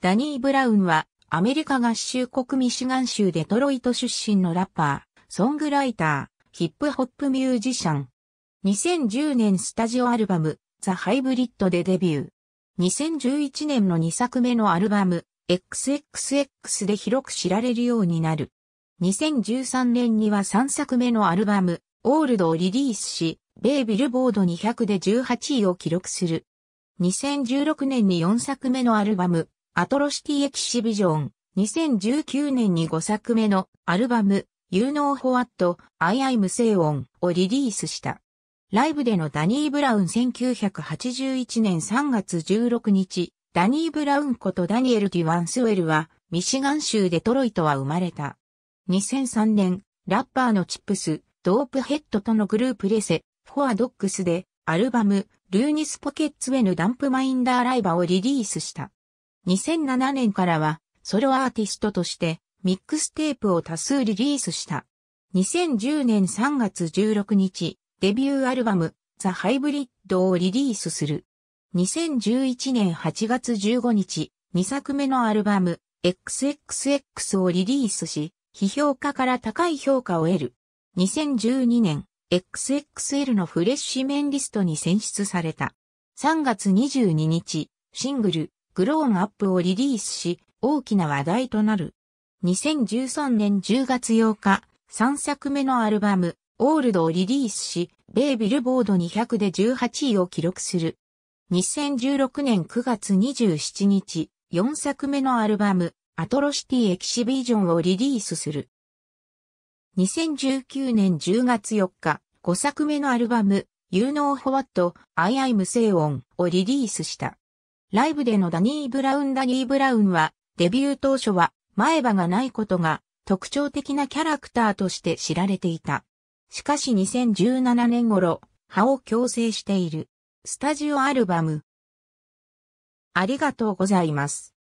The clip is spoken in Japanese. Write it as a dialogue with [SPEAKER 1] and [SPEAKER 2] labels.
[SPEAKER 1] ダニー・ブラウンは、アメリカ合衆国ミシガン州デトロイト出身のラッパー、ソングライター、ヒップホップミュージシャン。2010年スタジオアルバム、ザ・ハイブリッドでデビュー。2011年の2作目のアルバム、XXX で広く知られるようになる。2013年には3作目のアルバム、オールドをリリースし、ベイビルボード200で18位を記録する。2016年に4作目のアルバム、アトロシティエキシビジョン、2019年に5作目のアルバム、You Know What, I Am 静音をリリースした。ライブでのダニー・ブラウン1981年3月16日、ダニー・ブラウンことダニエル・デュワンスウェルは、ミシガン州デトロイトは生まれた。2003年、ラッパーのチップス、ドープヘッドとのグループレセ、フォアドックスで、アルバム、ルーニスポケッツウェヌ・ダンプマインダーライバをリリースした。2007年からはソロアーティストとしてミックステープを多数リリースした。2010年3月16日、デビューアルバム、ザ・ハイブリッドをリリースする。2011年8月15日、2作目のアルバム、XXX をリリースし、批評家から高い評価を得る。2012年、XXL のフレッシュメンリストに選出された。3月22日、シングル、グローンアップをリリースし、大きな話題となる。2013年10月8日、3作目のアルバム、オールドをリリースし、ベイビルボード200で18位を記録する。2016年9月27日、4作目のアルバム、アトロシティエキシビジョンをリリースする。2019年10月4日、5作目のアルバム、You Know What, I Am Seon をリリースした。ライブでのダニー・ブラウンダニー・ブラウンは、デビュー当初は前歯がないことが特徴的なキャラクターとして知られていた。しかし2017年頃、歯を矯正している。スタジオアルバム。ありがとうございます。